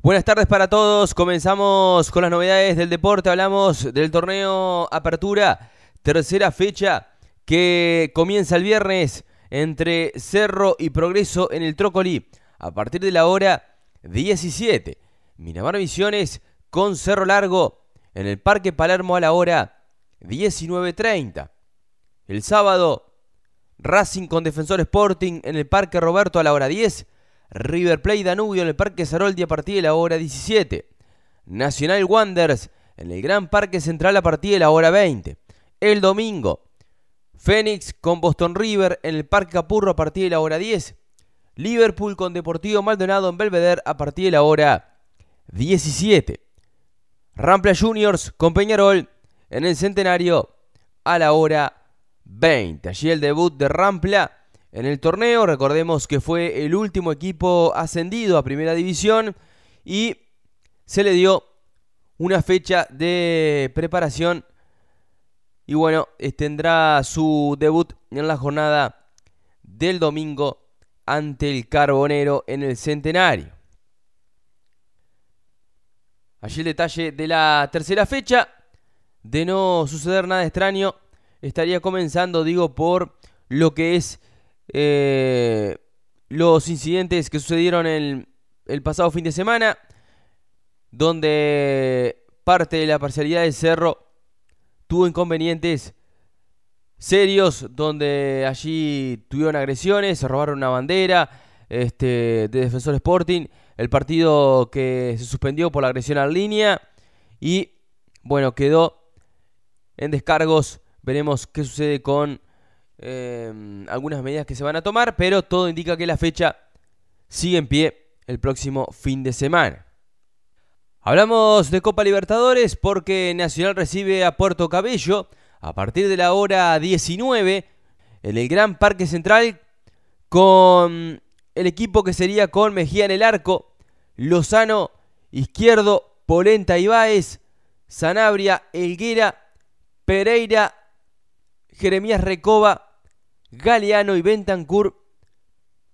Buenas tardes para todos. Comenzamos con las novedades del deporte. Hablamos del torneo Apertura, tercera fecha que comienza el viernes entre Cerro y Progreso en el Trócoli a partir de la hora 17. Minamar visiones con Cerro Largo en el Parque Palermo a la hora 19.30. El sábado, Racing con Defensor Sporting en el Parque Roberto a la hora 10. River Plate Danubio en el Parque Zaroldi a partir de la hora 17. Nacional Wonders en el Gran Parque Central a partir de la hora 20. El domingo, Fénix con Boston River en el Parque Capurro a partir de la hora 10. Liverpool con Deportivo Maldonado en Belvedere a partir de la hora 17. Rampla Juniors con Peñarol en el Centenario a la hora 20. Allí el debut de Rampla en el torneo. Recordemos que fue el último equipo ascendido a primera división y se le dio una fecha de preparación. Y bueno, tendrá su debut en la jornada del domingo ante el Carbonero en el Centenario. Allí el detalle de la tercera fecha. De no suceder nada extraño, estaría comenzando, digo, por lo que es eh, los incidentes que sucedieron el, el pasado fin de semana, donde parte de la parcialidad de Cerro tuvo inconvenientes serios, donde allí tuvieron agresiones, se robaron una bandera este, de Defensor Sporting, el partido que se suspendió por la agresión a la línea y bueno, quedó en descargos, veremos qué sucede con Em, algunas medidas que se van a tomar, pero todo indica que la fecha sigue en pie el próximo fin de semana. Hablamos de Copa Libertadores porque Nacional recibe a Puerto Cabello a partir de la hora 19 en el Gran Parque Central con el equipo que sería con Mejía en el arco, Lozano, Izquierdo, Polenta Ibáez, Sanabria, Elguera, Pereira, Jeremías Recoba, Galeano y Bentancur,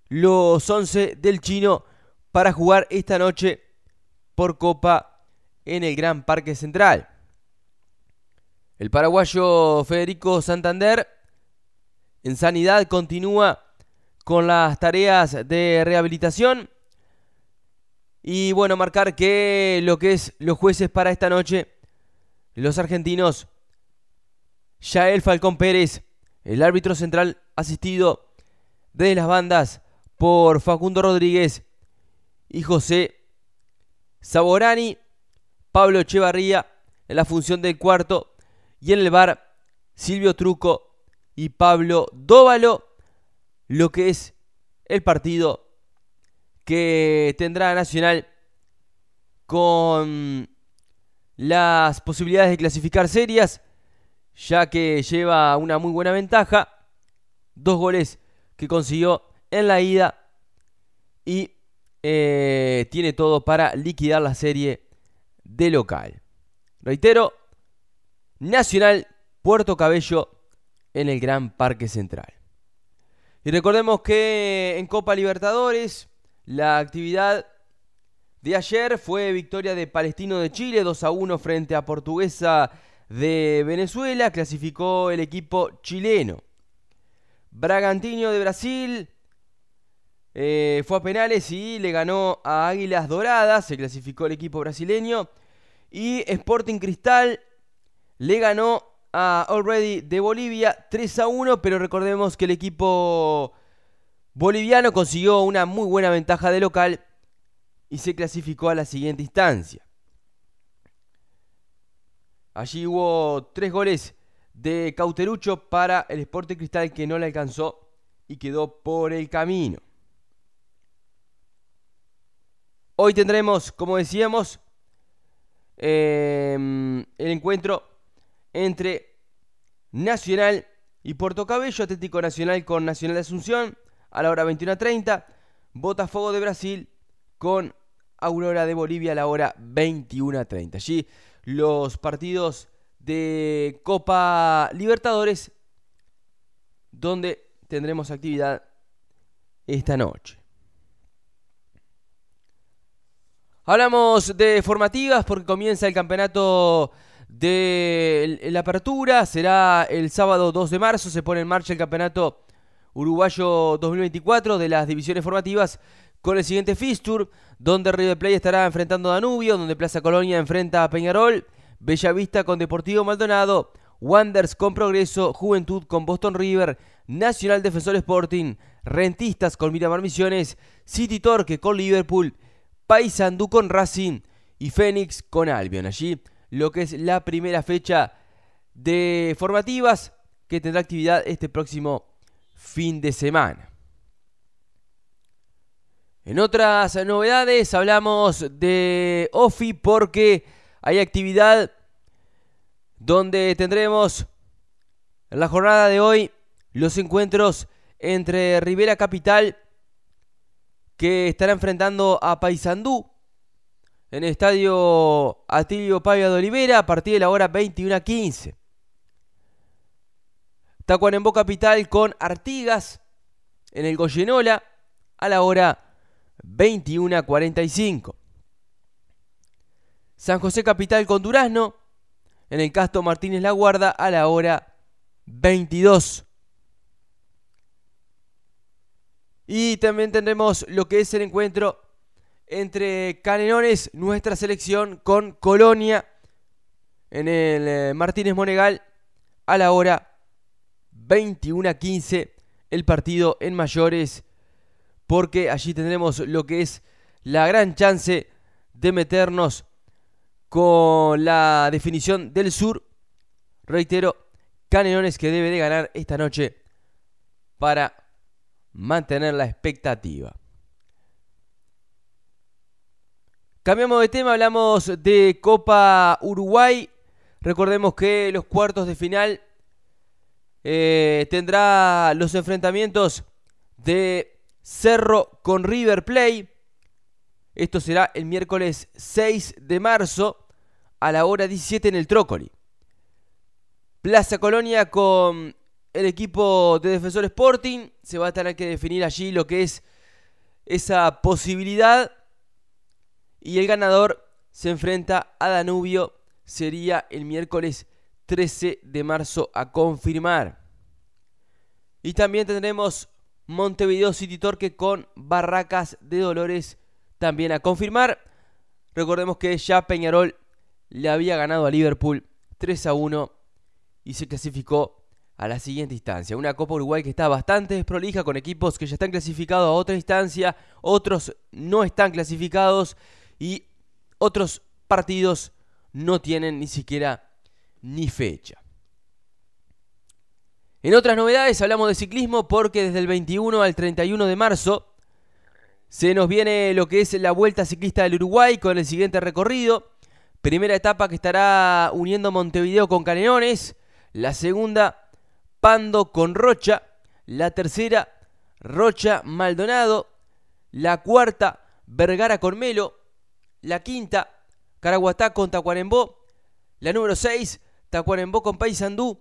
los 11 del chino para jugar esta noche por Copa en el Gran Parque Central. El paraguayo Federico Santander en sanidad continúa con las tareas de rehabilitación. Y bueno, marcar que lo que es los jueces para esta noche, los argentinos, Yael Falcón Pérez, el árbitro central asistido desde las bandas por Facundo Rodríguez y José Saborani, Pablo Echevarría en la función del cuarto y en el bar Silvio Truco y Pablo Dóvalo, lo que es el partido que tendrá Nacional con las posibilidades de clasificar serias, ya que lleva una muy buena ventaja dos goles que consiguió en la ida y eh, tiene todo para liquidar la serie de local. Reitero, Nacional Puerto Cabello en el Gran Parque Central. Y recordemos que en Copa Libertadores la actividad de ayer fue victoria de Palestino de Chile 2 a 1 frente a Portuguesa de Venezuela. Clasificó el equipo chileno. Bragantino de Brasil eh, fue a penales y le ganó a Águilas Doradas, se clasificó el equipo brasileño. Y Sporting Cristal le ganó a Already de Bolivia 3 a 1, pero recordemos que el equipo boliviano consiguió una muy buena ventaja de local y se clasificó a la siguiente instancia. Allí hubo tres goles de Cauterucho para el Sport Cristal que no le alcanzó y quedó por el camino. Hoy tendremos, como decíamos, em, el encuentro entre Nacional y Puerto Cabello, Atlético Nacional con Nacional de Asunción a la hora 21.30, Botafogo de Brasil con Aurora de Bolivia a la hora 21.30. Allí los partidos de Copa Libertadores, donde tendremos actividad esta noche. Hablamos de formativas porque comienza el campeonato de la apertura. Será el sábado 2 de marzo. Se pone en marcha el campeonato uruguayo 2024 de las divisiones formativas con el siguiente fixture, donde River Play estará enfrentando a Danubio, donde Plaza Colonia enfrenta a Peñarol, Vista con Deportivo Maldonado, Wanders con Progreso, Juventud con Boston River, Nacional Defensor Sporting, Rentistas con Miramar Misiones, City Torque con Liverpool, Paysandú con Racing y Fénix con Albion. Allí lo que es la primera fecha de formativas que tendrá actividad este próximo fin de semana. En otras novedades hablamos de OFI porque hay actividad donde tendremos en la jornada de hoy los encuentros entre Rivera Capital, que estará enfrentando a Paysandú en el estadio Atilio Pavia de Olivera a partir de la hora 21.15. Tacuarembó Capital con Artigas en el Goyenola a la hora 21.45. San José Capital con Durazno en el Casto Martínez La Guarda a la hora 22. Y también tendremos lo que es el encuentro entre Canelones, nuestra selección, con Colonia en el eh, Martínez Monegal a la hora 21 15 el partido en mayores porque allí tendremos lo que es la gran chance de meternos con la definición del sur. Reitero, Canelones que debe de ganar esta noche para mantener la expectativa. Cambiamos de tema, hablamos de Copa Uruguay. Recordemos que los cuartos de final eh, tendrá los enfrentamientos de Cerro con River Play. Esto será el miércoles 6 de marzo a la hora 17 en el Trócoli. Plaza Colonia con el equipo de Defensor Sporting. Se va a tener que definir allí lo que es esa posibilidad. Y el ganador se enfrenta a Danubio. Sería el miércoles 13 de marzo a confirmar. Y también tendremos Montevideo City Torque con Barracas de Dolores también a confirmar. Recordemos que ya Peñarol le había ganado a Liverpool 3 a 1 y se clasificó a la siguiente instancia. Una Copa Uruguay que está bastante desprolija con equipos que ya están clasificados a otra instancia, otros no están clasificados y otros partidos no tienen ni siquiera ni fecha. En otras novedades hablamos de ciclismo porque desde el 21 al 31 de marzo se nos viene lo que es la Vuelta Ciclista del Uruguay con el siguiente recorrido. Primera etapa que estará uniendo Montevideo con Caneones. La segunda, Pando con Rocha. La tercera, Rocha Maldonado. La cuarta, Vergara con Melo. La quinta, Caraguatá con Tacuarembó. La número seis Tacuarembó con Paysandú.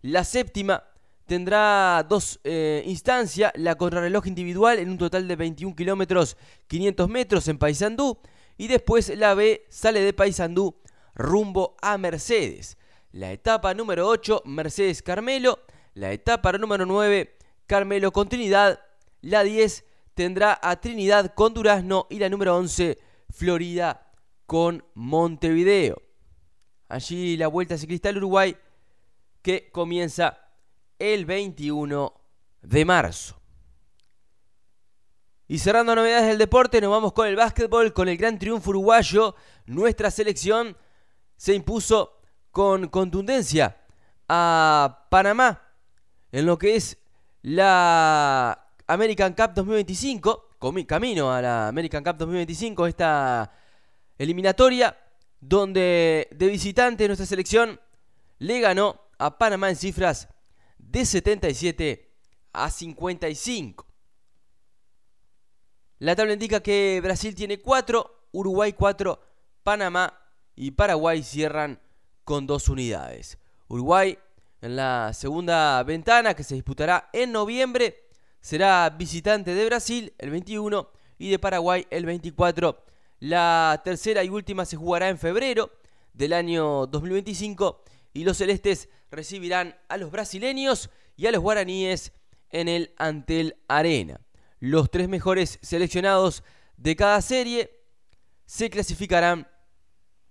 La séptima tendrá dos eh, instancias, la contrarreloj individual en un total de 21 kilómetros 500 metros en Paysandú y después la B sale de Paysandú rumbo a Mercedes. La etapa número 8, Mercedes Carmelo. La etapa número 9, Carmelo con Trinidad. La 10 tendrá a Trinidad con Durazno y la número 11, Florida con Montevideo. Allí la Vuelta Ciclista al Uruguay que comienza el 21 de marzo. Y cerrando novedades del deporte, nos vamos con el básquetbol, con el gran triunfo uruguayo. Nuestra selección se impuso con contundencia a Panamá en lo que es la American Cup 2025, camino a la American Cup 2025, esta eliminatoria donde de visitante nuestra selección le ganó a Panamá en cifras de 77 a 55. La tabla indica que Brasil tiene 4, Uruguay 4, Panamá y Paraguay cierran con dos unidades. Uruguay en la segunda ventana que se disputará en noviembre será visitante de Brasil el 21 y de Paraguay el 24. La tercera y última se jugará en febrero del año 2025 y los celestes recibirán a los brasileños y a los guaraníes en el Antel Arena. Los tres mejores seleccionados de cada serie se clasificarán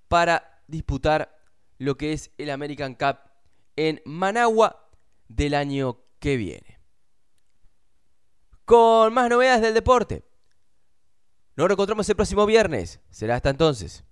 para disputar lo que es el American Cup en Managua del año que viene. Con más novedades del deporte. Nos encontramos el próximo viernes. Será hasta entonces.